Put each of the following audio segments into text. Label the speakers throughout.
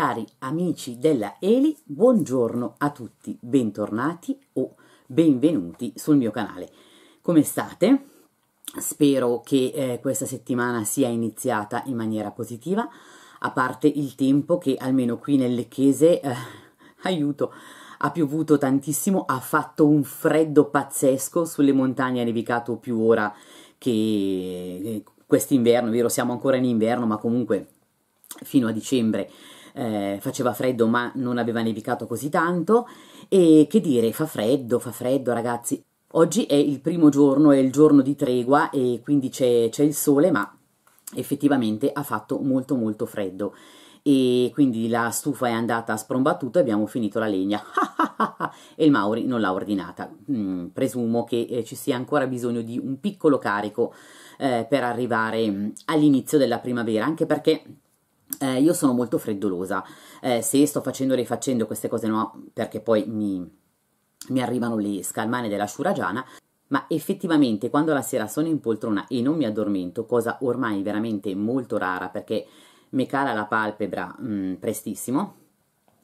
Speaker 1: Cari amici della Eli, buongiorno a tutti, bentornati o benvenuti sul mio canale. Come state? Spero che eh, questa settimana sia iniziata in maniera positiva, a parte il tempo che almeno qui nel Lecchese, eh, aiuto, ha piovuto tantissimo, ha fatto un freddo pazzesco, sulle montagne ha nevicato più ora che eh, quest'inverno, vero siamo ancora in inverno, ma comunque fino a dicembre eh, faceva freddo ma non aveva nevicato così tanto e che dire, fa freddo, fa freddo ragazzi. Oggi è il primo giorno, è il giorno di tregua e quindi c'è, c'è il sole ma effettivamente ha fatto molto molto freddo e quindi la stufa è andata a sprombattuta e abbiamo finito la legna e il Mauri non l'ha ordinata mm, presumo che eh, ci sia ancora bisogno di un piccolo carico eh, per arrivare mm, all'inizio della primavera anche perché eh, io sono molto freddolosa, eh, se sto facendo e rifacendo queste cose no, perché poi mi, mi arrivano le scalmane della sciuragiana, ma effettivamente quando la sera sono in poltrona e non mi addormento, cosa ormai veramente molto rara perché mi cala la palpebra mh, mm, prestissimo,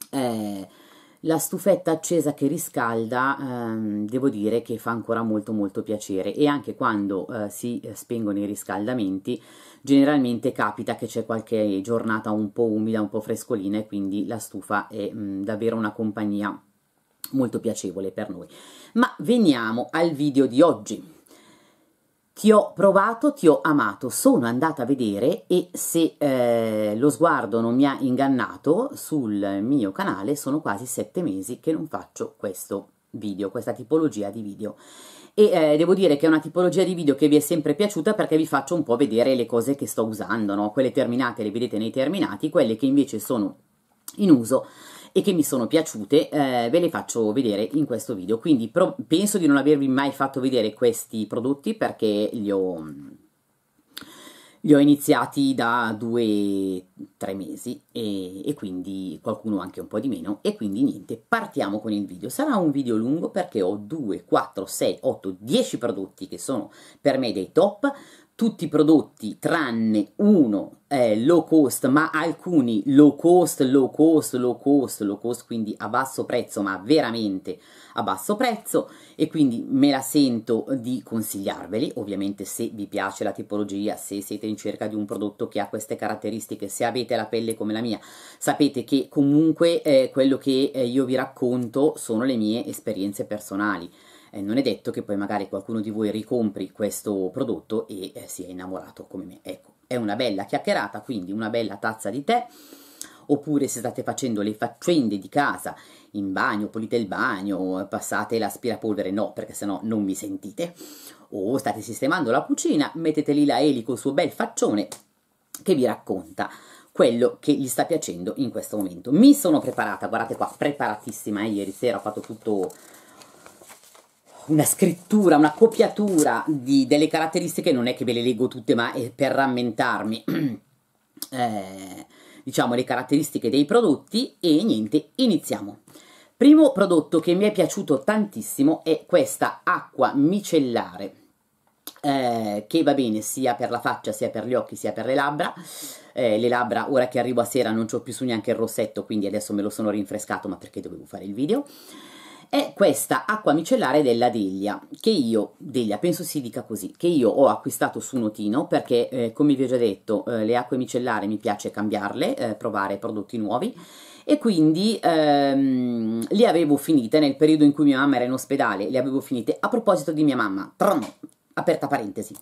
Speaker 1: eh, la stufetta accesa che riscalda, ehm, devo dire che fa ancora molto molto piacere e anche quando eh, si eh, spengono i riscaldamenti, generalmente capita che c'è qualche giornata un po' umida, un po' frescolina e quindi la stufa è mh, mm, davvero una compagnia molto piacevole per noi. Ma veniamo al video di oggi. Ti ho provato, ti ho amato, sono andata a vedere e se eh, lo sguardo non mi ha ingannato sul mio canale sono quasi sette mesi che non faccio questo video, questa tipologia di video e eh, devo dire che è una tipologia di video che vi è sempre piaciuta perché vi faccio un po' vedere le cose che sto usando, no? quelle terminate le vedete nei terminati, quelle che invece sono in uso e che mi sono piaciute eh, ve le faccio vedere in questo video quindi penso di non avervi mai fatto vedere questi prodotti perché li ho li ho iniziati da due, tre mesi e, e, quindi qualcuno anche un po' di meno e quindi niente, partiamo con il video. Sarà un video lungo perché ho 2, 4, 6, 8, 10 prodotti che sono per me dei top, tutti i prodotti tranne uno eh, low cost, ma alcuni low cost, low cost, low cost, low cost, quindi a basso prezzo, ma veramente a basso prezzo e quindi me la sento di consigliarveli, ovviamente se vi piace la tipologia, se siete in cerca di un prodotto che ha queste caratteristiche, se avete la pelle come la mia, sapete che comunque eh, quello che eh, io vi racconto sono le mie esperienze personali. Eh, non è detto che poi magari qualcuno di voi ricompri questo prodotto e eh, sia innamorato come me. Ecco, è una bella chiacchierata, quindi una bella tazza di tè oppure se state facendo le faccende di casa in bagno, pulite il bagno, passate l'aspirapolvere, no, perché sennò non mi sentite, o state sistemando la cucina, mettete lì la Eli col suo bel faccione che vi racconta quello che gli sta piacendo in questo momento. Mi sono preparata, guardate qua, preparatissima, eh? ieri sera ho fatto tutto una scrittura, una copiatura di, delle caratteristiche, non è che ve le leggo tutte, ma è per rammentarmi. eh, diciamo le caratteristiche dei prodotti e niente, iniziamo. Primo prodotto che mi è piaciuto tantissimo è questa acqua micellare eh, che va bene sia per la faccia, sia per gli occhi, sia per le labbra. Eh, le labbra, ora che arrivo a sera, non ho più su neanche il rossetto, quindi adesso me lo sono rinfrescato, ma perché dovevo fare il video è questa acqua micellare della Delia, che io, Delia, penso si dica così, che io ho acquistato su Notino perché, eh, come vi ho già detto, eh, le acque micellare mi piace cambiarle, eh, provare prodotti nuovi e quindi ehm, le avevo finite nel periodo in cui mia mamma era in ospedale, le avevo finite. A proposito di mia mamma, tron, aperta parentesi,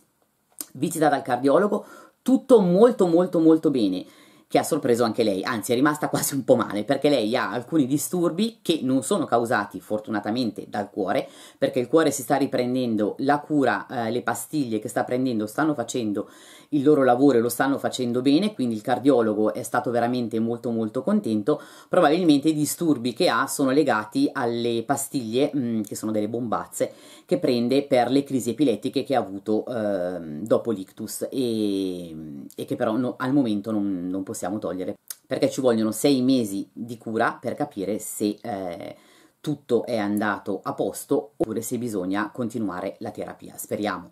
Speaker 1: visita dal cardiologo, tutto molto molto molto bene che ha sorpreso anche lei, anzi è rimasta quasi un po' male perché lei ha alcuni disturbi che non sono causati fortunatamente dal cuore, perché il cuore si sta riprendendo la cura, eh, le pastiglie che sta prendendo stanno facendo il loro lavoro e lo stanno facendo bene, quindi il cardiologo è stato veramente molto molto contento, probabilmente i disturbi che ha sono legati alle pastiglie, mh, mm, che sono delle bombazze, che prende per le crisi epilettiche che ha avuto eh, dopo l'ictus e, e, che però no, al momento non, non possiamo possiamo togliere perché ci vogliono sei mesi di cura per capire se eh, tutto è andato a posto oppure se bisogna continuare la terapia. Speriamo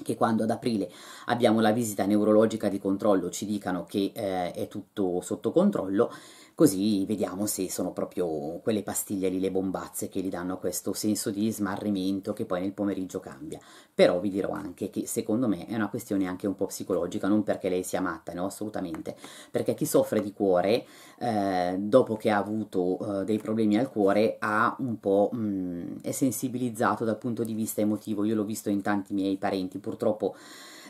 Speaker 1: che quando ad aprile abbiamo la visita neurologica di controllo ci dicano che eh, è tutto sotto controllo, così vediamo se sono proprio quelle pastiglie lì, le bombazze che gli danno questo senso di smarrimento che poi nel pomeriggio cambia. Però vi dirò anche che secondo me è una questione anche un po' psicologica, non perché lei sia matta, no, assolutamente, perché chi soffre di cuore, eh, dopo che ha avuto eh, dei problemi al cuore, ha un po' mh, mm, è sensibilizzato dal punto di vista emotivo. Io l'ho visto in tanti miei parenti, purtroppo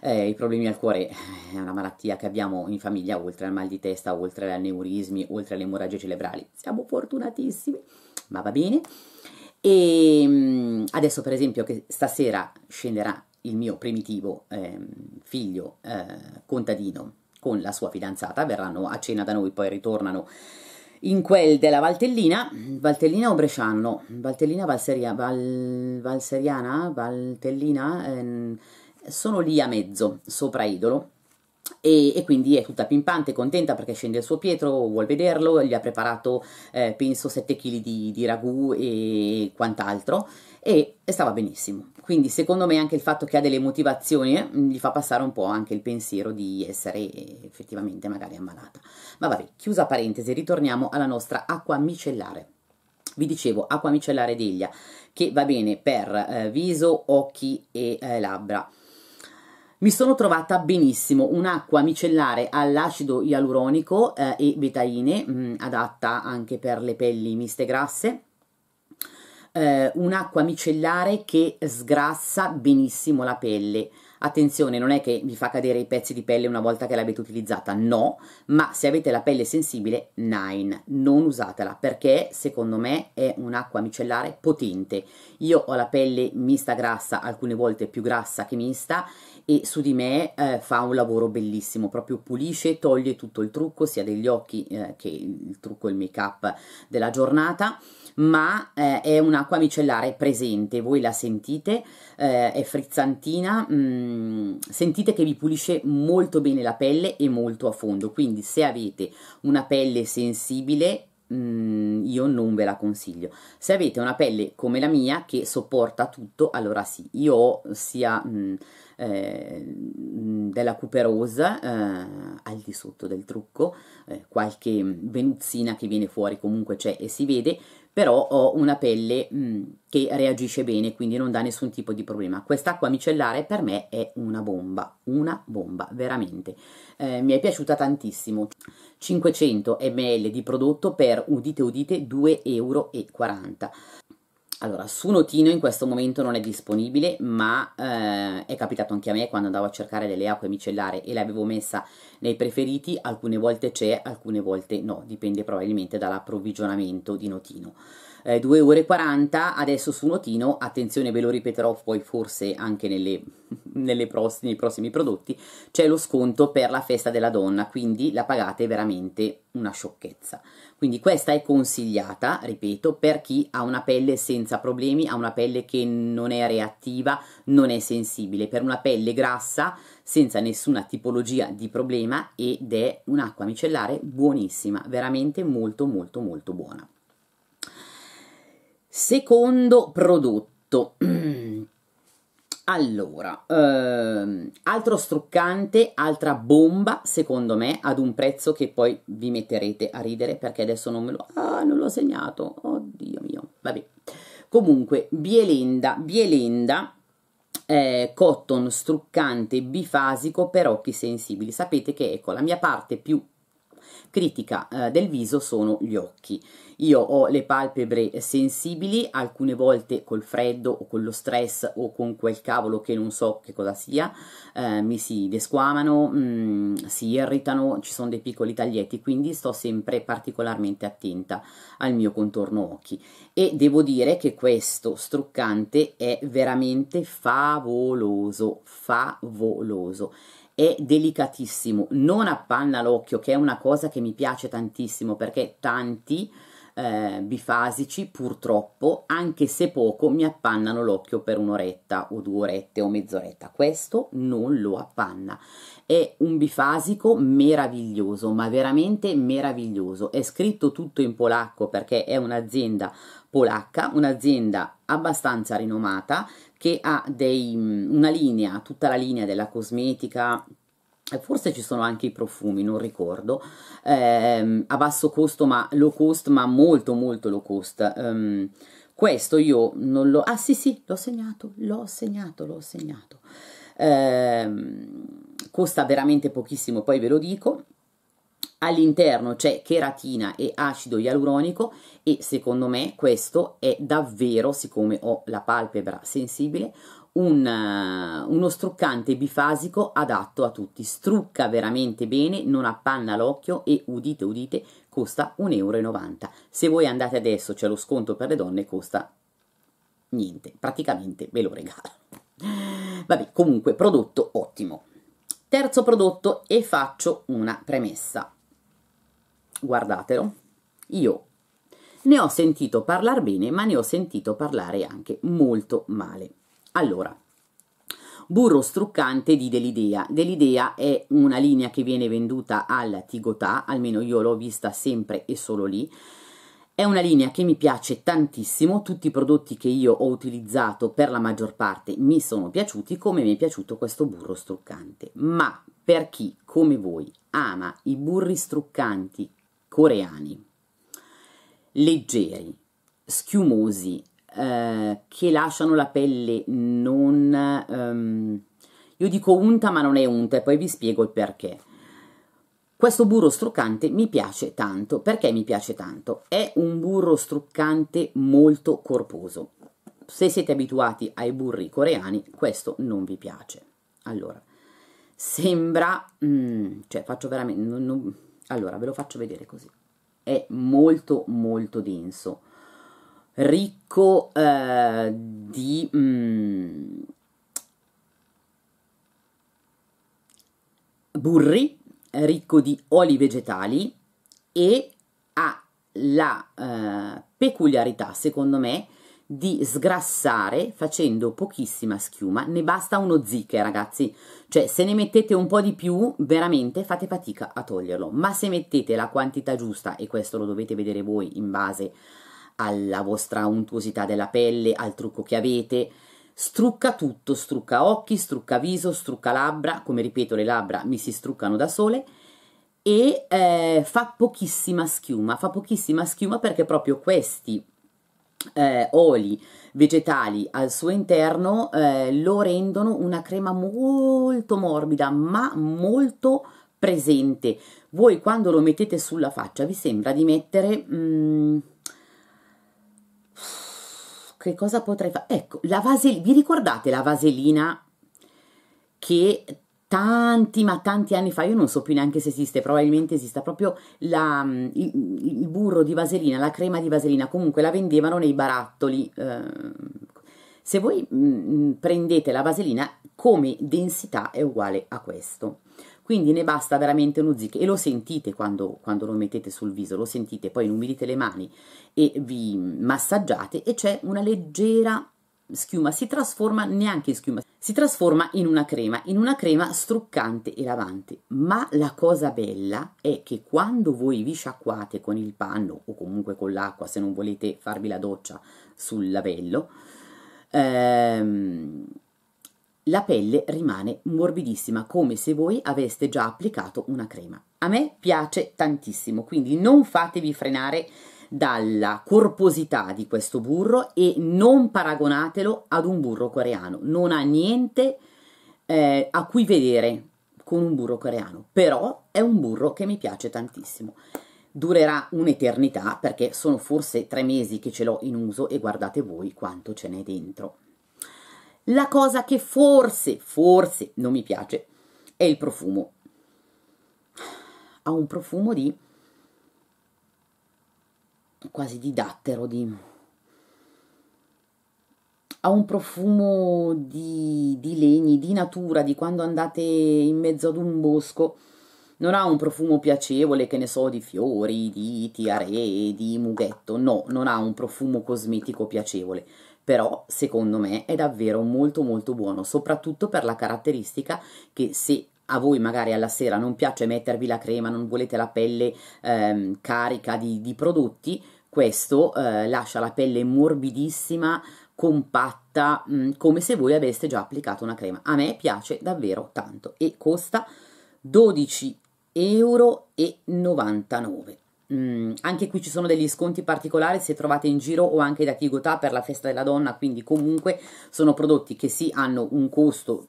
Speaker 1: eh, I problemi al cuore eh, è una malattia che abbiamo in famiglia, oltre al mal di testa, oltre ai neurismi, oltre alle emorragie cerebrali. Siamo fortunatissimi, ma va bene. E ehm, adesso, per esempio, che stasera scenderà il mio primitivo eh, figlio eh, contadino con la sua fidanzata, verranno a cena da noi, poi ritornano in quel della Valtellina, Valtellina o Bresciano, Valtellina Valseria, Val, Valseriana, Valtellina, ehm, sono lì a mezzo, sopra Idolo, e, e, quindi è tutta pimpante, contenta perché scende il suo Pietro, vuol vederlo, gli ha preparato eh, penso 7 kg di, di, ragù e quant'altro e, e, stava benissimo. Quindi secondo me anche il fatto che ha delle motivazioni eh, gli fa passare un po' anche il pensiero di essere effettivamente magari ammalata. Ma vabbè, chiusa parentesi, ritorniamo alla nostra acqua micellare. Vi dicevo, acqua micellare d'Eglia che va bene per eh, viso, occhi e eh, labbra mi sono trovata benissimo, un'acqua micellare all'acido ialuronico eh, e betaine, mh, mm, adatta anche per le pelli miste grasse, eh, un'acqua micellare che sgrassa benissimo la pelle. Attenzione, non è che vi fa cadere i pezzi di pelle una volta che l'avete utilizzata, no, ma se avete la pelle sensibile, nine, non usatela perché secondo me è un'acqua micellare potente. Io ho la pelle mista grassa, alcune volte più grassa che mista, e su di me eh, fa un lavoro bellissimo, proprio pulisce, toglie tutto il trucco, sia degli occhi eh, che il trucco e il make up della giornata, ma eh, è un'acqua micellare presente, voi la sentite, eh, è frizzantina, mh, mm, sentite che vi pulisce molto bene la pelle e molto a fondo, quindi se avete una pelle sensibile mm, io non ve la consiglio. Se avete una pelle come la mia che sopporta tutto, allora sì, io ho sia... Mm, Ehm, della Cuperosa eh, al di sotto del trucco, eh, qualche venuzzina che viene fuori comunque c'è e si vede, però ho una pelle mh, mm, che reagisce bene, quindi non dà nessun tipo di problema. Quest'acqua micellare per me è una bomba, una bomba, veramente. Eh, mi è piaciuta tantissimo. 500 ml di prodotto per, udite udite, 2,40 euro. Allora, su Notino in questo momento non è disponibile, ma eh, è capitato anche a me quando andavo a cercare delle acque micellari e le avevo messa nei preferiti, alcune volte c'è, alcune volte no, dipende probabilmente dall'approvvigionamento di Notino eh, 2 ore 40, adesso su notino, attenzione ve lo ripeterò poi forse anche nelle, nelle pross- nei prossimi prodotti, c'è lo sconto per la festa della donna, quindi la pagate veramente una sciocchezza. Quindi questa è consigliata, ripeto, per chi ha una pelle senza problemi, ha una pelle che non è reattiva, non è sensibile, per una pelle grassa, senza nessuna tipologia di problema ed è un'acqua micellare buonissima, veramente molto molto molto buona. Secondo prodotto. Allora, ehm, altro struccante, altra bomba, secondo me, ad un prezzo che poi vi metterete a ridere perché adesso non me lo... Ah, non l'ho segnato, oddio mio, vabbè. Comunque, Bielenda, Bielenda, eh, cotton struccante bifasico per occhi sensibili. Sapete che, ecco, la mia parte più critica eh, del viso sono gli occhi. Io ho le palpebre sensibili, alcune volte col freddo o con lo stress o con quel cavolo che non so che cosa sia, eh, mi si desquamano, mm, si irritano, ci sono dei piccoli taglietti, quindi sto sempre particolarmente attenta al mio contorno occhi. E devo dire che questo struccante è veramente favoloso, favoloso è delicatissimo, non appanna l'occhio, che è una cosa che mi piace tantissimo perché tanti eh, bifasici purtroppo, anche se poco, mi appannano l'occhio per un'oretta o due orette o mezz'oretta. Questo non lo appanna. È un bifasico meraviglioso, ma veramente meraviglioso. È scritto tutto in polacco perché è un'azienda polacca, un'azienda abbastanza rinomata che ha dei, mm, una linea, tutta la linea della cosmetica forse ci sono anche i profumi, non ricordo, ehm, a basso costo ma low cost, ma molto molto low cost. Um, questo io non l'ho... Ah sì sì, l'ho segnato, l'ho segnato, l'ho segnato. Ehm, costa veramente pochissimo, poi ve lo dico. All'interno c'è cheratina e acido ialuronico e secondo me questo è davvero, siccome ho la palpebra sensibile, un, uh, uno struccante bifasico adatto a tutti. Strucca veramente bene, non appanna l'occhio e udite, udite, costa 1,90 euro. Se voi andate adesso c'è lo sconto per le donne, costa niente, praticamente ve lo regalo. Vabbè, comunque prodotto ottimo. Terzo prodotto e faccio una premessa guardatelo, io ne ho sentito parlare bene, ma ne ho sentito parlare anche molto male. Allora, burro struccante di Delidea. Delidea è una linea che viene venduta al Tigotà, almeno io l'ho vista sempre e solo lì. È una linea che mi piace tantissimo, tutti i prodotti che io ho utilizzato per la maggior parte mi sono piaciuti come mi è piaciuto questo burro struccante. Ma per chi, come voi, ama i burri struccanti coreani, leggeri, schiumosi, eh, che lasciano la pelle non... Ehm, io dico unta ma non è unta e poi vi spiego il perché. Questo burro struccante mi piace tanto. Perché mi piace tanto? È un burro struccante molto corposo. Se siete abituati ai burri coreani, questo non vi piace. Allora, sembra... Mm, cioè, faccio veramente... Non, non, allora, ve lo faccio vedere così. È molto molto denso, ricco eh, di... Mm, burri, ricco di oli vegetali e ha la eh, peculiarità, secondo me, di sgrassare facendo pochissima schiuma, ne basta uno zicche ragazzi, cioè se ne mettete un po' di più veramente fate fatica a toglierlo, ma se mettete la quantità giusta e questo lo dovete vedere voi in base alla vostra untuosità della pelle, al trucco che avete, strucca tutto, strucca occhi, strucca viso, strucca labbra, come ripeto le labbra mi si struccano da sole, e eh, fa pochissima schiuma, fa pochissima schiuma perché proprio questi eh, oli vegetali al suo interno eh, lo rendono una crema molto morbida ma molto presente voi quando lo mettete sulla faccia vi sembra di mettere mm, che cosa potrei fare ecco la vaselina vi ricordate la vaselina che tanti ma tanti anni fa, io non so più neanche se esiste, probabilmente esista proprio la, mm, il, il, burro di vaselina, la crema di vaselina, comunque la vendevano nei barattoli. Eh. se voi mh, mm, mm, prendete la vaselina come densità è uguale a questo, quindi ne basta veramente uno zig e lo sentite quando, quando, lo mettete sul viso, lo sentite, poi inumidite le mani e vi massaggiate e c'è una leggera schiuma si trasforma neanche in schiuma, si trasforma in una crema, in una crema struccante e lavante. Ma la cosa bella è che quando voi vi sciacquate con il panno o comunque con l'acqua, se non volete farvi la doccia sul lavello, ehm, la pelle rimane morbidissima, come se voi aveste già applicato una crema. A me piace tantissimo, quindi non fatevi frenare dalla corposità di questo burro e non paragonatelo ad un burro coreano, non ha niente eh, a cui vedere con un burro coreano, però è un burro che mi piace tantissimo. Durerà un'eternità perché sono forse tre mesi che ce l'ho in uso e guardate voi quanto ce n'è dentro. La cosa che forse, forse non mi piace è il profumo. Ha un profumo di quasi di dattero, di... ha un profumo di, di legni, di natura, di quando andate in mezzo ad un bosco. Non ha un profumo piacevole, che ne so, di fiori, di tiaré, di mughetto, no, non ha un profumo cosmetico piacevole però secondo me è davvero molto molto buono, soprattutto per la caratteristica che se a voi magari alla sera non piace mettervi la crema, non volete la pelle ehm, carica di, di prodotti, questo eh, lascia la pelle morbidissima, compatta, mh, mm, come se voi aveste già applicato una crema. A me piace davvero tanto e costa 12,99 euro. Mm, anche qui ci sono degli sconti particolari se trovate in giro o anche da Kigotà per la festa della donna, quindi comunque sono prodotti che sì hanno un costo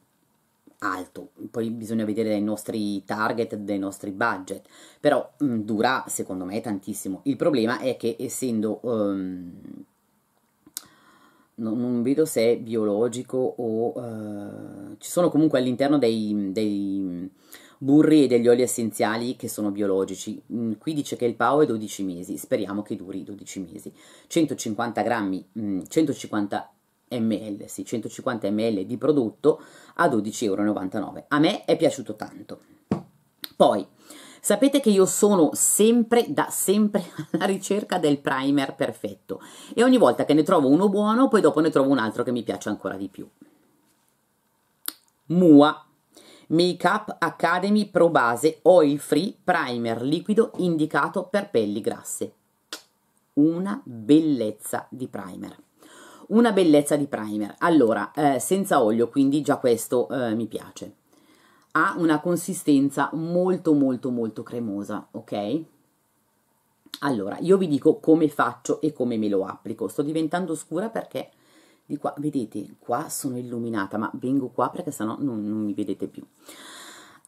Speaker 1: alto, poi bisogna vedere dai nostri target, dai nostri budget, però mh, mm, dura secondo me tantissimo. Il problema è che essendo... Um, ehm, non, non, vedo se è biologico o... Uh, ci sono comunque all'interno dei, dei burri e degli oli essenziali che sono biologici. Mm, qui dice che il PAO è 12 mesi, speriamo che duri 12 mesi. 150 grammi, 150 grammi, ml, sì, 150 ml di prodotto a 12,99 euro. A me è piaciuto tanto. Poi, Sapete che io sono sempre, da sempre, alla ricerca del primer perfetto e ogni volta che ne trovo uno buono, poi dopo ne trovo un altro che mi piace ancora di più. MUA Makeup Academy Pro Base Oil Free Primer Liquido indicato per pelli grasse. Una bellezza di primer. Una bellezza di primer. Allora, eh, senza olio, quindi già questo eh, mi piace. Ha una consistenza molto molto molto cremosa, ok? Allora, io vi dico come faccio e come me lo applico. Sto diventando scura perché di qua, vedete, qua sono illuminata, ma vengo qua perché sennò non, non mi vedete più.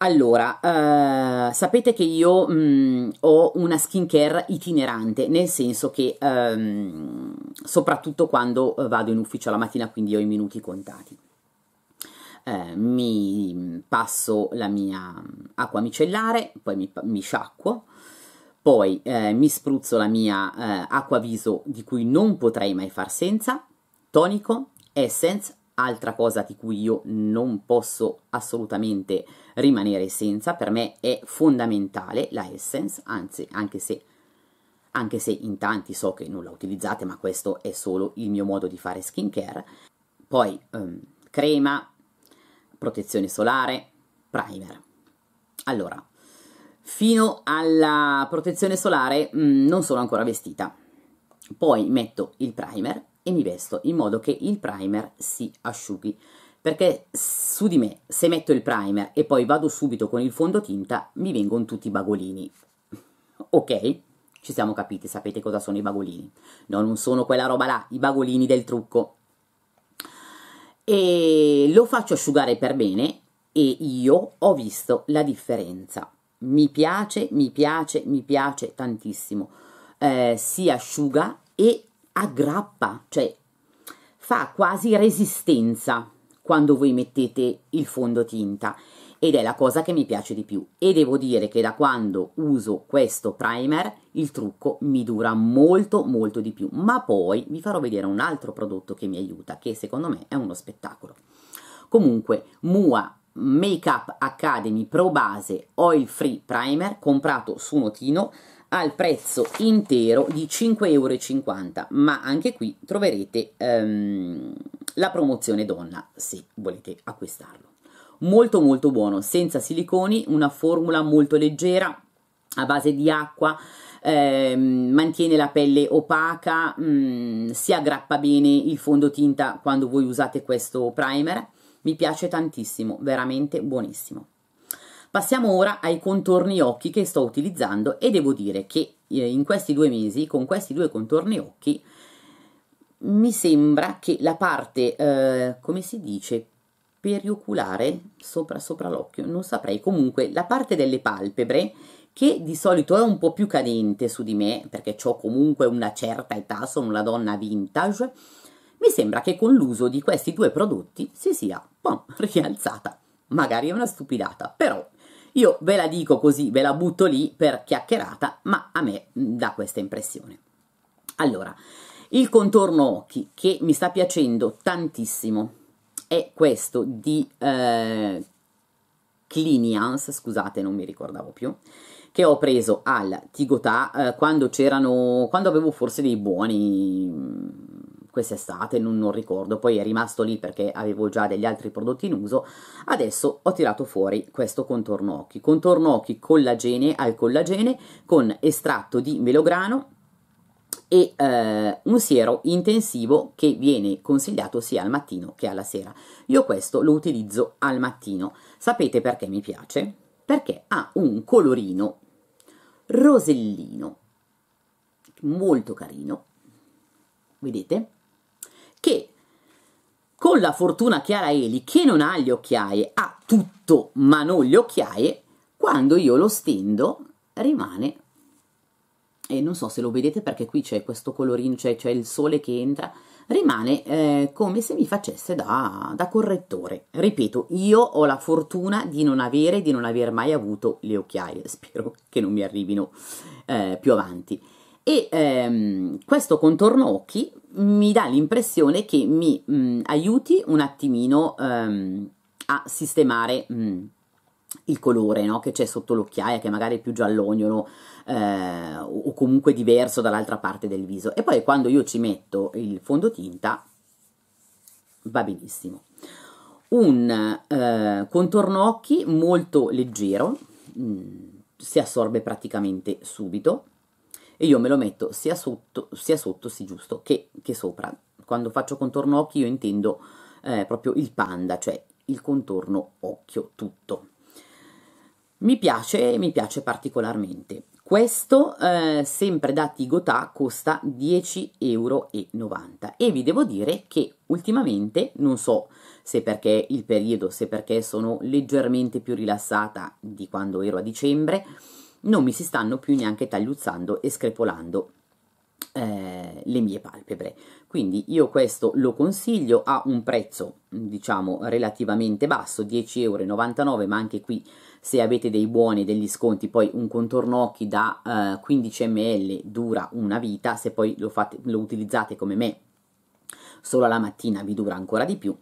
Speaker 1: Allora, eh, sapete che io mh, mm, ho una skincare itinerante, nel senso che ehm, soprattutto quando vado in ufficio la mattina, quindi ho i minuti contati. Eh, mi passo la mia acqua micellare, poi mi, mi sciacquo, poi eh, mi spruzzo la mia eh, acqua viso di cui non potrei mai far senza, tonico, essence, altra cosa di cui io non posso assolutamente rimanere senza, per me è fondamentale la Essence, anzi anche se, anche se in tanti so che non la utilizzate, ma questo è solo il mio modo di fare skincare. Poi um, crema, protezione solare, primer. Allora, fino alla protezione solare mh, mm, non sono ancora vestita. Poi metto il primer e mi vesto in modo che il primer si asciughi perché su di me se metto il primer e poi vado subito con il fondotinta mi vengono tutti i bagolini ok? Ci siamo capiti, sapete cosa sono i bagolini. No, non sono quella roba là, i bagolini del trucco. E lo faccio asciugare per bene e io ho visto la differenza. Mi piace, mi piace, mi piace tantissimo. Eh, si asciuga e aggrappa, cioè fa quasi resistenza quando voi mettete il fondotinta ed è la cosa che mi piace di più e devo dire che da quando uso questo primer il trucco mi dura molto molto di più ma poi vi farò vedere un altro prodotto che mi aiuta che secondo me è uno spettacolo comunque Mua Makeup Academy Pro Base Oil Free Primer comprato su Notino al prezzo intero di 5,50 euro, ma anche qui troverete ehm, la promozione donna se volete acquistarlo. Molto molto buono, senza siliconi, una formula molto leggera a base di acqua, ehm, mantiene la pelle opaca, mh, mm, si aggrappa bene il fondotinta quando voi usate questo primer. Mi piace tantissimo, veramente buonissimo. Passiamo ora ai contorni occhi che sto utilizzando e devo dire che eh, in questi due mesi, con questi due contorni occhi, mi sembra che la parte, eh, come si dice, perioculare sopra, sopra l'occhio, non saprei, comunque la parte delle palpebre che di solito è un po' più cadente su di me, perché ho comunque una certa età, sono una donna vintage, mi sembra che con l'uso di questi due prodotti si sia boh, rialzata. Magari è una stupidata, però io ve la dico così, ve la butto lì per chiacchierata, ma a me dà questa impressione. Allora, il contorno occhi che mi sta piacendo tantissimo è questo di eh, Clinians, scusate non mi ricordavo più, che ho preso al Tigotà eh, quando c'erano, quando avevo forse dei buoni quest'estate, non, non ricordo, poi è rimasto lì perché avevo già degli altri prodotti in uso, adesso ho tirato fuori questo contorno occhi, contorno occhi collagene al collagene con estratto di melograno e eh, un siero intensivo che viene consigliato sia al mattino che alla sera. Io questo lo utilizzo al mattino. Sapete perché mi piace? Perché ha un colorino rosellino molto carino. Vedete? che con la fortuna che Chiara Eli, che non ha le occhiaie, ha tutto ma non le occhiaie, quando io lo stendo rimane e non so se lo vedete perché qui c'è questo colorino, cioè c'è il sole che entra, rimane eh, come se mi facesse da, da, correttore. Ripeto, io ho la fortuna di non avere, di non aver mai avuto le occhiaie, spero che non mi arrivino eh, più avanti e ehm, questo contorno occhi mi dà l'impressione che mi mh, mm, aiuti un attimino ehm, a sistemare mh, mm, il colore no? che c'è sotto l'occhiaia che magari è più giallognolo eh, o comunque diverso dall'altra parte del viso e poi quando io ci metto il fondotinta va benissimo un eh, contorno occhi molto leggero mh, mm, si assorbe praticamente subito e io me lo metto sia sotto, sia sotto, sì giusto, che, che sopra. Quando faccio contorno occhi io intendo eh, proprio il panda, cioè il contorno occhio tutto. Mi piace, mi piace particolarmente. Questo, eh, sempre da Tigotà, costa 10,90 euro e vi devo dire che ultimamente, non so se perché il periodo, se perché sono leggermente più rilassata di quando ero a dicembre, non mi si stanno più neanche tagliuzzando e screpolando eh, le mie palpebre. quindi io questo lo consiglio a un prezzo, diciamo, relativamente basso, 10,99 euro ma anche qui se avete dei buoni, degli sconti, poi un contorno occhi da eh, 15 ml dura una vita, se poi lo, fate, lo utilizzate come me solo alla mattina vi dura ancora di più,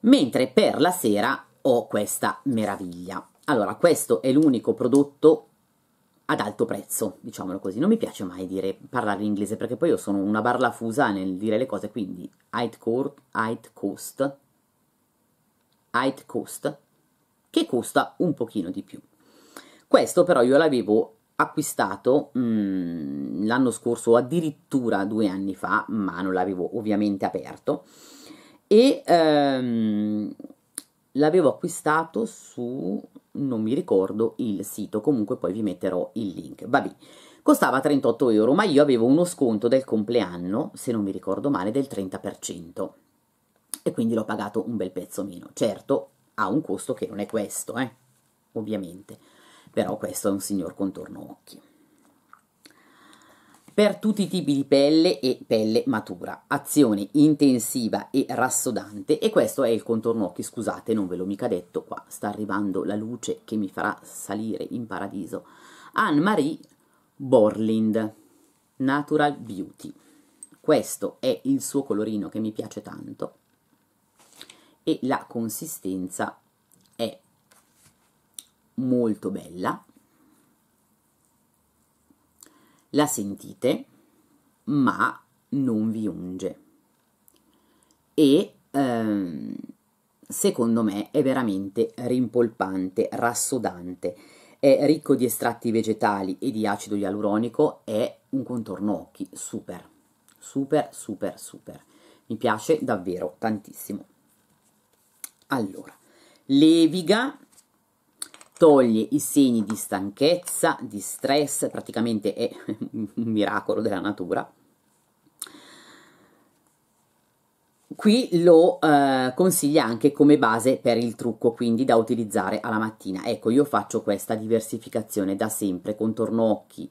Speaker 1: mentre per la sera ho questa meraviglia. Allora, questo è l'unico prodotto ad alto prezzo, diciamolo così. Non mi piace mai dire, parlare in inglese perché poi io sono una barlafusa nel dire le cose, quindi high court, height cost, high cost, che costa un pochino di più. Questo però io l'avevo acquistato mm, l'anno scorso addirittura due anni fa, ma non l'avevo ovviamente aperto, e ehm, l'avevo acquistato su non mi ricordo il sito, comunque poi vi metterò il link. Vabbè, costava 38 euro, ma io avevo uno sconto del compleanno, se non mi ricordo male, del 30%. E quindi l'ho pagato un bel pezzo meno. Certo, ha un costo che non è questo, eh, ovviamente. Però questo è un signor contorno occhi per tutti i tipi di pelle e pelle matura, azione intensiva e rassodante e questo è il contorno occhi, scusate non ve l'ho mica detto qua, sta arrivando la luce che mi farà salire in paradiso, Anne-Marie Borland Natural Beauty, questo è il suo colorino che mi piace tanto e la consistenza è molto bella la sentite, ma non vi unge. E ehm, secondo me è veramente rimpolpante, rassodante. È ricco di estratti vegetali e di acido ialuronico, è un contorno occhi super, super, super, super. Mi piace davvero tantissimo. Allora, leviga toglie i segni di stanchezza, di stress, praticamente è un miracolo della natura. Qui lo eh, consiglia anche come base per il trucco, quindi da utilizzare alla mattina. Ecco, io faccio questa diversificazione da sempre, contorno occhi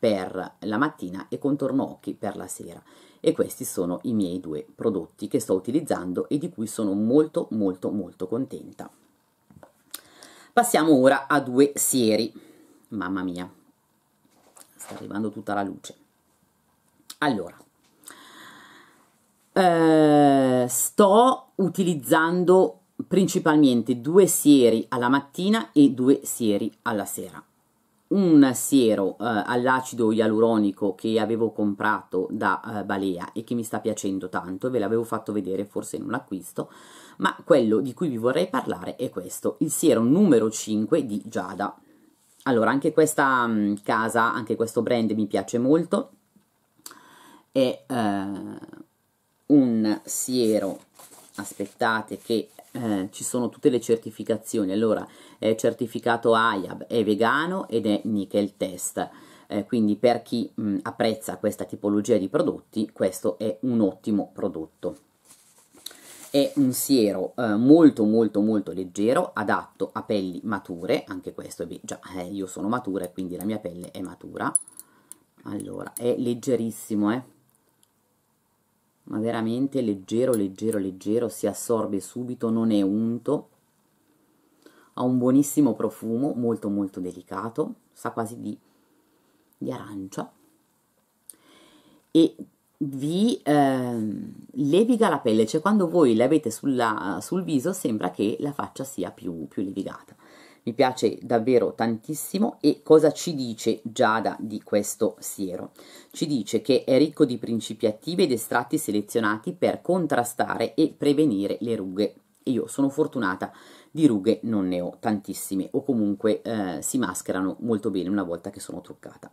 Speaker 1: per la mattina e contorno occhi per la sera. E questi sono i miei due prodotti che sto utilizzando e di cui sono molto molto molto contenta. Passiamo ora a due sieri. Mamma mia, sta arrivando tutta la luce. Allora, eh, sto utilizzando principalmente due sieri alla mattina e due sieri alla sera. Un siero eh, all'acido ialuronico che avevo comprato da eh, Balea e che mi sta piacendo tanto, ve l'avevo fatto vedere forse in un acquisto, ma quello di cui vi vorrei parlare è questo, il siero numero 5 di Giada. Allora, anche questa mh, mm, casa, anche questo brand mi piace molto, è eh, un siero, aspettate che eh, ci sono tutte le certificazioni, allora è certificato AIAB, è vegano ed è nickel test, eh, quindi per chi mh, mm, apprezza questa tipologia di prodotti questo è un ottimo prodotto. È un siero eh, molto molto molto leggero, adatto a pelli mature, anche questo, beh, già eh, io sono matura e quindi la mia pelle è matura. Allora, è leggerissimo, eh. Ma veramente leggero, leggero, leggero, si assorbe subito, non è unto. Ha un buonissimo profumo, molto molto delicato, sa quasi di, di arancia. E vi eh, leviga la pelle, cioè quando voi l'avete sulla, sul viso sembra che la faccia sia più, più levigata. Mi piace davvero tantissimo e cosa ci dice Giada di questo siero? Ci dice che è ricco di principi attivi ed estratti selezionati per contrastare e prevenire le rughe. Io sono fortunata di rughe non ne ho tantissime o comunque eh, si mascherano molto bene una volta che sono truccata.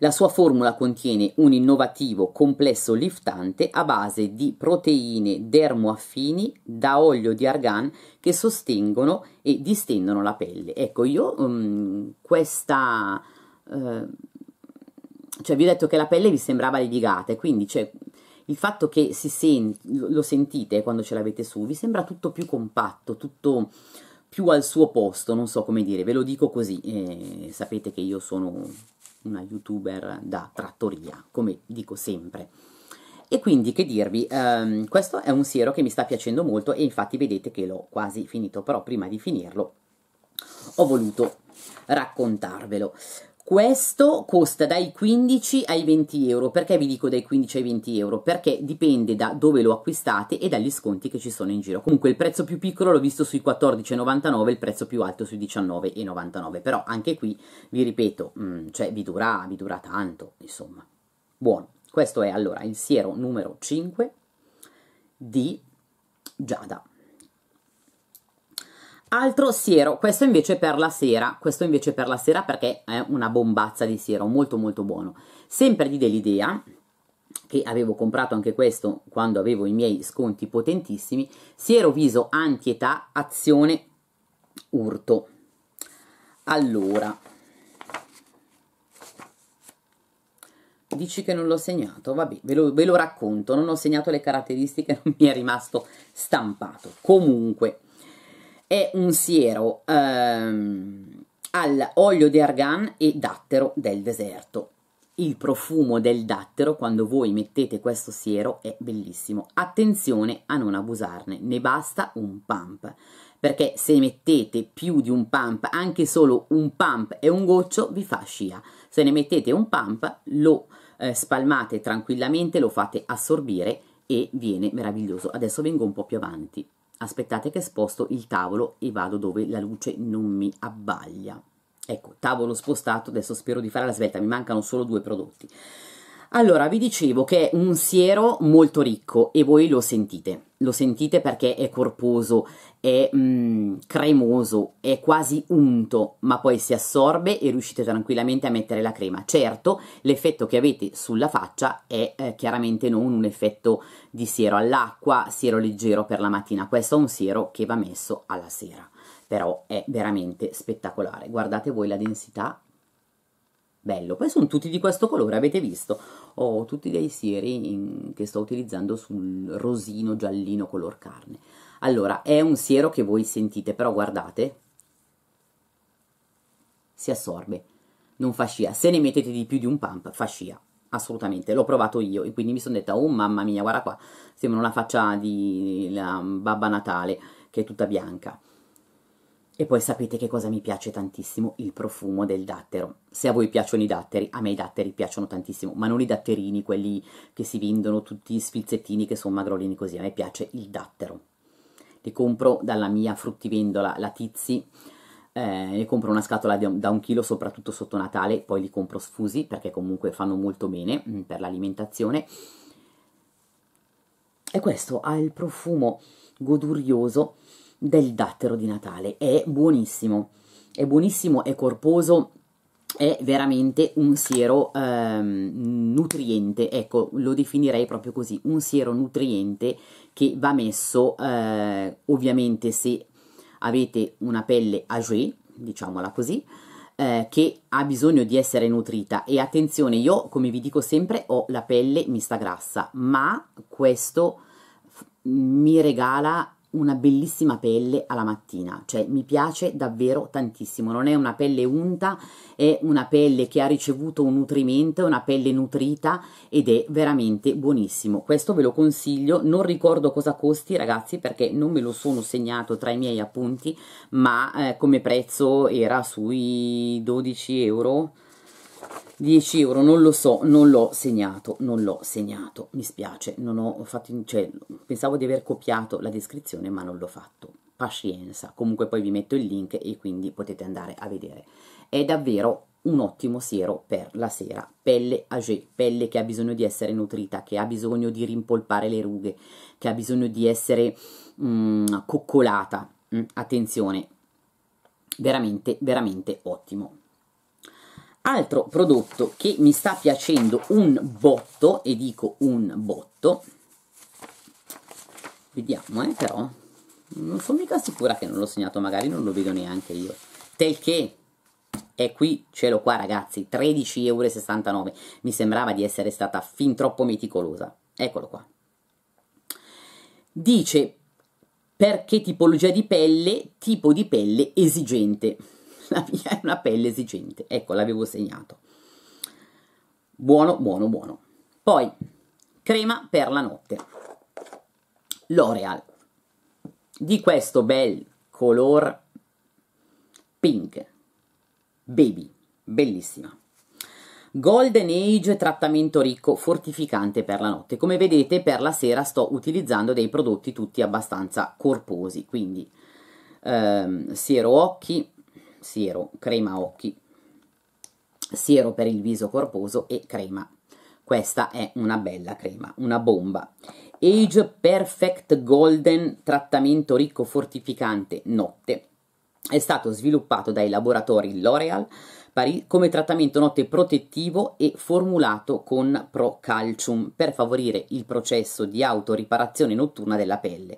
Speaker 1: La sua formula contiene un innovativo complesso liftante a base di proteine dermoaffini da olio di argan che sostengono e distendono la pelle. Ecco, io um, questa... Uh, cioè vi ho detto che la pelle vi sembrava levigata quindi cioè, il fatto che sent lo sentite quando ce l'avete su vi sembra tutto più compatto, tutto più al suo posto, non so come dire, ve lo dico così, eh, sapete che io sono una youtuber da trattoria, come dico sempre. E quindi che dirvi, um, questo è un siero che mi sta piacendo molto e infatti vedete che l'ho quasi finito, però prima di finirlo ho voluto raccontarvelo. Questo costa dai 15 ai 20 euro. Perché vi dico dai 15 ai 20 euro? Perché dipende da dove lo acquistate e dagli sconti che ci sono in giro. Comunque il prezzo più piccolo l'ho visto sui 14,99, il prezzo più alto sui 19,99. Però anche qui, vi ripeto, mh, mm, cioè, vi, durà, vi dura tanto, insomma. Buono. Questo è allora il siero numero 5 di Giada. Altro siero, questo invece per la sera, questo invece per la sera perché è una bombazza di siero, molto molto buono. Sempre di Delidea, che avevo comprato anche questo quando avevo i miei sconti potentissimi, siero viso anti-età, azione urto. Allora, dici che non l'ho segnato, vabbè, ve lo, ve lo racconto, non ho segnato le caratteristiche, non mi è rimasto stampato. Comunque è un siero ehm, all'olio di argan e dattero del deserto. Il profumo del dattero quando voi mettete questo siero è bellissimo. Attenzione a non abusarne, ne basta un pump, perché se mettete più di un pump, anche solo un pump e un goccio, vi fa scia. Se ne mettete un pump, lo eh, spalmate tranquillamente, lo fate assorbire e viene meraviglioso. Adesso vengo un po' più avanti aspettate che sposto il tavolo e vado dove la luce non mi abbaglia ecco tavolo spostato adesso spero di fare la svelta mi mancano solo due prodotti allora, vi dicevo che è un siero molto ricco e voi lo sentite. Lo sentite perché è corposo, è mm, cremoso, è quasi unto, ma poi si assorbe e riuscite tranquillamente a mettere la crema. Certo, l'effetto che avete sulla faccia è eh, chiaramente non un effetto di siero all'acqua, siero leggero per la mattina. Questo è un siero che va messo alla sera, però è veramente spettacolare. Guardate voi la densità bello. Poi sono tutti di questo colore, avete visto? Ho tutti dei sieri in, che sto utilizzando sul rosino giallino color carne. Allora, è un siero che voi sentite, però guardate, si assorbe, non fa scia. Se ne mettete di più di un pump, fa scia, assolutamente. L'ho provato io e quindi mi sono detta, oh mamma mia, guarda qua, sembra una faccia di la Babba Natale che è tutta bianca. E poi sapete che cosa mi piace tantissimo? Il profumo del dattero. Se a voi piacciono i datteri, a me i datteri piacciono tantissimo, ma non i datterini, quelli che si vendono, tutti sfilzettini che sono magrolini così, a me piace il dattero. Li compro dalla mia fruttivendola, la Tizi, eh, ne compro una scatola da un chilo, soprattutto sotto Natale, poi li compro sfusi perché comunque fanno molto bene mm, per l'alimentazione. E questo ha il profumo godurioso del dattero di Natale. È buonissimo, è buonissimo, è corposo, è veramente un siero ehm, nutriente, ecco, lo definirei proprio così, un siero nutriente che va messo eh, ovviamente se avete una pelle âgée, diciamola così, eh, che ha bisogno di essere nutrita e attenzione, io come vi dico sempre ho la pelle mista grassa, ma questo mi regala una bellissima pelle alla mattina, cioè mi piace davvero tantissimo, non è una pelle unta, è una pelle che ha ricevuto un nutrimento, è una pelle nutrita ed è veramente buonissimo, questo ve lo consiglio, non ricordo cosa costi ragazzi perché non me lo sono segnato tra i miei appunti, ma eh, come prezzo era sui 12 euro, 10 euro non lo so non l'ho segnato non l'ho segnato mi spiace non ho fatto cioè, pensavo di aver copiato la descrizione ma non l'ho fatto pazienza comunque poi vi metto il link e quindi potete andare a vedere è davvero un ottimo siero per la sera pelle agée, pelle che ha bisogno di essere nutrita che ha bisogno di rimpolpare le rughe che ha bisogno di essere mh, mm, coccolata mh, mm, attenzione veramente veramente ottimo Altro prodotto che mi sta piacendo un botto, e dico un botto, vediamo eh però, non sono mica sicura che non l'ho segnato, magari non lo vedo neanche io. Telché è qui, ce l'ho qua ragazzi, 13,69€, mi sembrava di essere stata fin troppo meticolosa, eccolo qua. Dice perché tipologia di pelle, tipo di pelle esigente. la mia è una pelle esigente. Ecco, l'avevo segnato. Buono, buono, buono. Poi, crema per la notte. L'Oreal. Di questo bel color pink. Baby. Bellissima. Golden Age trattamento ricco fortificante per la notte. Come vedete per la sera sto utilizzando dei prodotti tutti abbastanza corposi, quindi ehm, siero occhi, siero, crema occhi, siero per il viso corposo e crema. Questa è una bella crema, una bomba. Age Perfect Golden trattamento ricco fortificante notte è stato sviluppato dai laboratori L'Oreal come trattamento notte protettivo e formulato con Pro Calcium per favorire il processo di autoriparazione notturna della pelle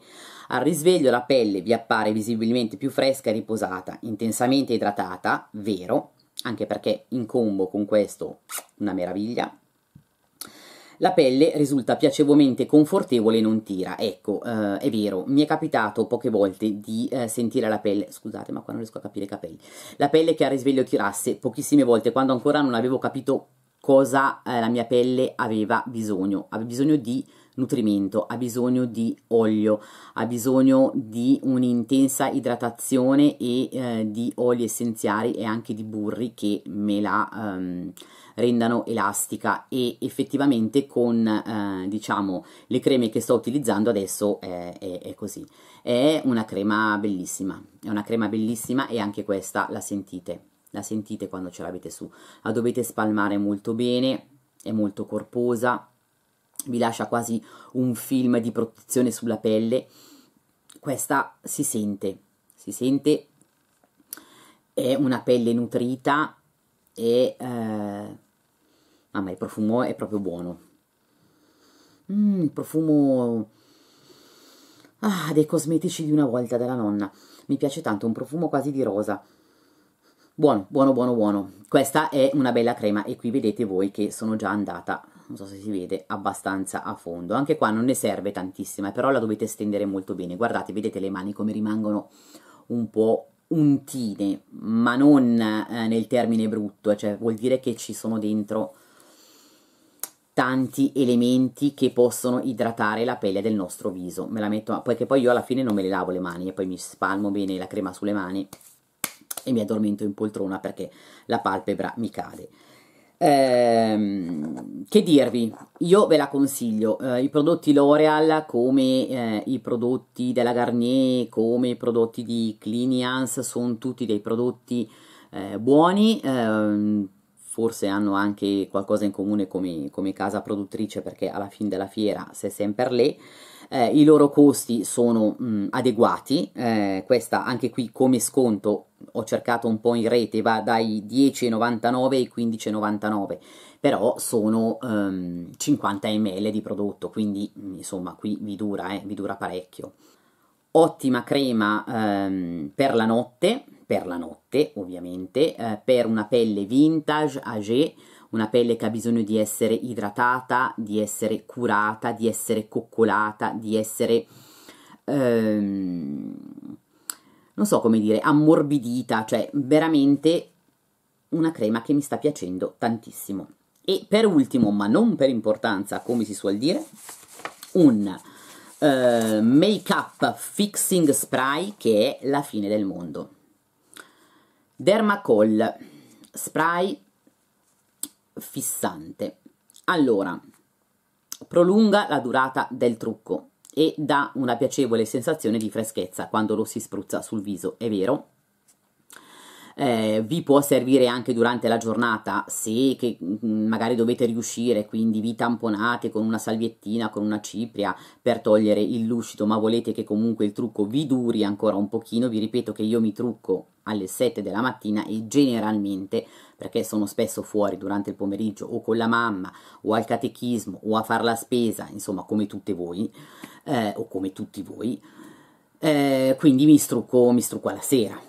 Speaker 1: al risveglio la pelle vi appare visibilmente più fresca e riposata, intensamente idratata, vero, anche perché in combo con questo una meraviglia. La pelle risulta piacevolmente confortevole e non tira. Ecco, eh, è vero, mi è capitato poche volte di eh, sentire la pelle, scusate ma qua non riesco a capire i capelli, la pelle che a risveglio tirasse pochissime volte quando ancora non avevo capito cosa eh, la mia pelle aveva bisogno, aveva bisogno di nutrimento, ha bisogno di olio, ha bisogno di un'intensa idratazione e eh, di oli essenziali e anche di burri che me la ehm, rendano elastica e effettivamente con eh, diciamo le creme che sto utilizzando adesso è, è, è, così è una crema bellissima è una crema bellissima e anche questa la sentite la sentite quando ce l'avete su la dovete spalmare molto bene è molto corposa vi lascia quasi un film di protezione sulla pelle, questa si sente, si sente, è una pelle nutrita e... Eh, mamma, il profumo è proprio buono. Mm, il profumo... Ah, dei cosmetici di una volta della nonna. Mi piace tanto, un profumo quasi di rosa. Buono, buono, buono, buono. Questa è una bella crema e qui vedete voi che sono già andata non so se si vede, abbastanza a fondo. Anche qua non ne serve tantissima, però la dovete stendere molto bene. Guardate, vedete le mani come rimangono un po' untine, ma non eh, nel termine brutto, cioè vuol dire che ci sono dentro tanti elementi che possono idratare la pelle del nostro viso. Me la metto, perché poi io alla fine non me le lavo le mani e poi mi spalmo bene la crema sulle mani e mi addormento in poltrona perché la palpebra mi cade. Ehm, che dirvi? Io ve la consiglio, eh, i prodotti L'Oreal come eh, i prodotti della Garnier, come i prodotti di Clinians, sono tutti dei prodotti eh, buoni, ehm, forse hanno anche qualcosa in comune come, come, casa produttrice perché alla fine della fiera se sempre lì. Eh, I loro costi sono mh, adeguati, eh, questa anche qui come sconto ho cercato un po' in rete, va dai 10,99 ai 15,99, però sono ehm, 50 ml di prodotto, quindi insomma qui vi dura, eh, vi dura parecchio. Ottima crema ehm, per la notte, per la notte ovviamente, eh, per una pelle vintage, age, una pelle che ha bisogno di essere idratata, di essere curata, di essere coccolata, di essere... Ehm, non so come dire, ammorbidita, cioè veramente una crema che mi sta piacendo tantissimo. E per ultimo, ma non per importanza, come si suol dire, un uh, eh, make up fixing spray che è la fine del mondo. Dermacol spray fissante. Allora, prolunga la durata del trucco, e dà una piacevole sensazione di freschezza quando lo si spruzza sul viso, è vero. Eh, vi può servire anche durante la giornata se che, mm, magari dovete riuscire, quindi vi tamponate con una salviettina, con una cipria per togliere il lucido, ma volete che comunque il trucco vi duri ancora un pochino, vi ripeto che io mi trucco alle 7 della mattina e generalmente, perché sono spesso fuori durante il pomeriggio o con la mamma o al catechismo o a fare la spesa, insomma come tutte voi eh, o come tutti voi, eh, quindi mi strucco, mi strucco alla sera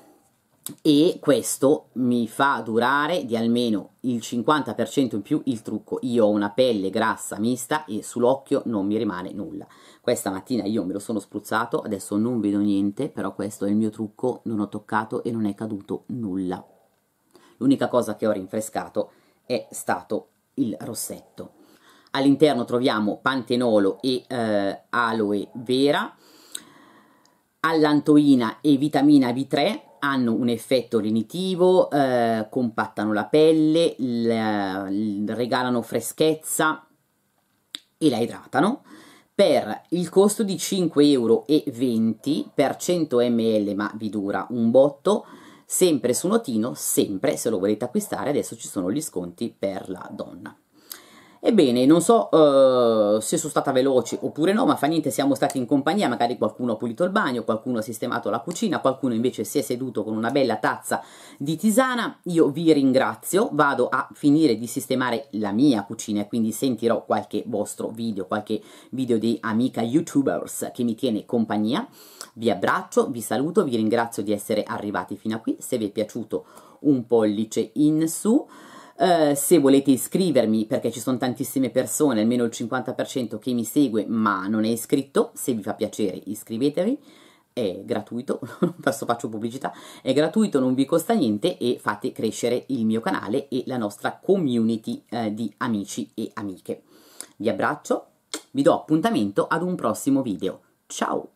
Speaker 1: e questo mi fa durare di almeno il 50% in più il trucco. Io ho una pelle grassa mista e sull'occhio non mi rimane nulla. Questa mattina io me lo sono spruzzato, adesso non vedo niente, però questo è il mio trucco, non ho toccato e non è caduto nulla. L'unica cosa che ho rinfrescato è stato il rossetto. All'interno troviamo pantenolo e eh, aloe vera, allantoina e vitamina B3 hanno un effetto lenitivo, eh, compattano la pelle, regalano freschezza e la idratano per il costo di 5,20 euro per 100 ml, ma vi dura un botto, sempre su Notino, sempre se lo volete acquistare, adesso ci sono gli sconti per la donna. Ebbene, non so uh, se sono stata veloce oppure no, ma fa niente, siamo stati in compagnia, magari qualcuno ha pulito il bagno, qualcuno ha sistemato la cucina, qualcuno invece si è seduto con una bella tazza di tisana. Io vi ringrazio, vado a finire di sistemare la mia cucina e quindi sentirò qualche vostro video, qualche video di amica youtubers che mi tiene compagnia. Vi abbraccio, vi saluto, vi ringrazio di essere arrivati fino a qui, se vi è piaciuto un pollice in su. Eh, se volete iscrivermi, perché ci sono tantissime persone, almeno il 50% che mi segue ma non è iscritto, se vi fa piacere iscrivetevi, è gratuito, adesso faccio pubblicità, è gratuito, non vi costa niente e fate crescere il mio canale e la nostra community uh, di amici e amiche. Vi abbraccio, vi do appuntamento ad un prossimo video. Ciao!